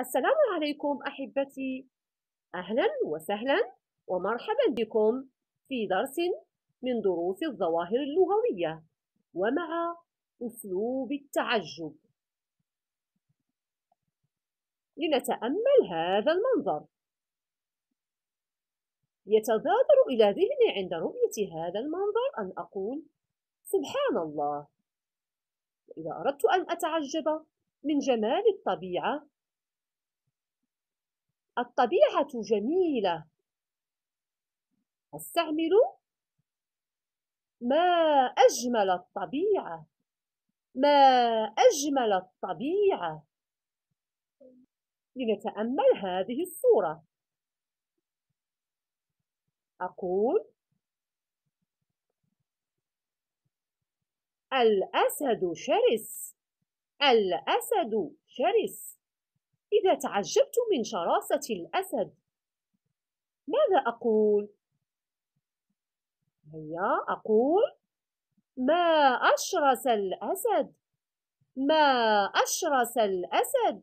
السلام عليكم أحبتي أهلا وسهلا ومرحبا بكم في درس من دروس الظواهر اللغوية ومع أسلوب التعجب لنتأمل هذا المنظر يتبادر إلى ذهني عند رؤية هذا المنظر أن أقول سبحان الله وإذا أردت أن أتعجب من جمال الطبيعة الطبيعة جميلة أستعمل ما أجمل الطبيعة ما أجمل الطبيعة لنتأمل هذه الصورة أقول الأسد شرس الأسد شرس إذا تعجبت من شراسة الأسد ماذا أقول؟ هيا أقول ما أشرس الأسد ما أشرس الأسد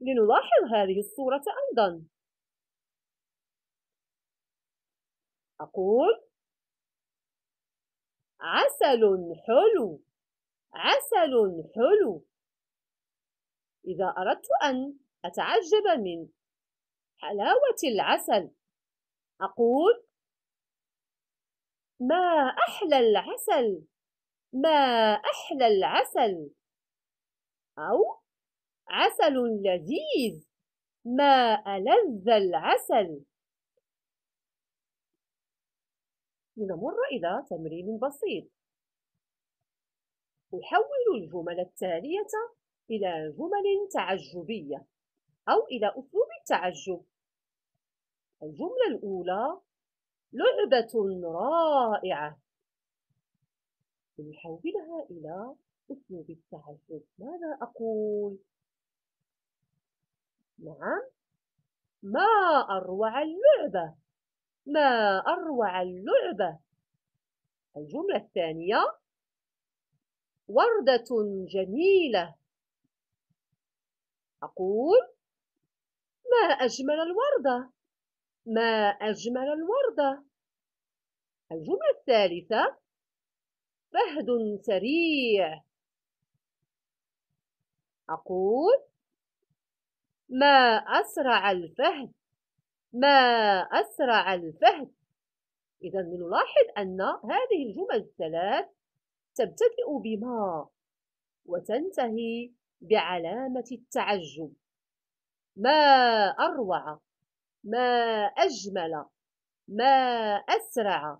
لنلاحظ هذه الصورة أيضا أقول عسل حلو عسل حلو إذا أردت أن أتعجب من حلاوة العسل أقول ما أحلى العسل ما أحلى العسل أو عسل لذيذ ما ألذ العسل لنمر إلى تمرين بسيط أحول الجمل التالية إلى جمل تعجبية أو إلى أسلوب التعجب الجملة الأولى لعبة رائعة لنحولها إلى أسلوب التعجب ماذا أقول؟ نعم ما أروع اللعبة ما أروع اللعبة الجملة الثانية وردة جميلة أقول ما أجمل الوردة ما أجمل الوردة الجملة الثالثة فهد سريع أقول ما أسرع الفهد ما أسرع الفهد إذا نلاحظ أن هذه الجمل الثلاث تبتدئ بما وتنتهي بعلامة التعجب ما أروع ما أجمل ما أسرع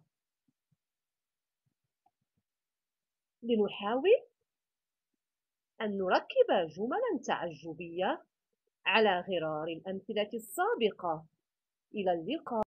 لنحاول أن نركب جملا تعجبية على غرار الأمثلة السابقة إلى اللقاء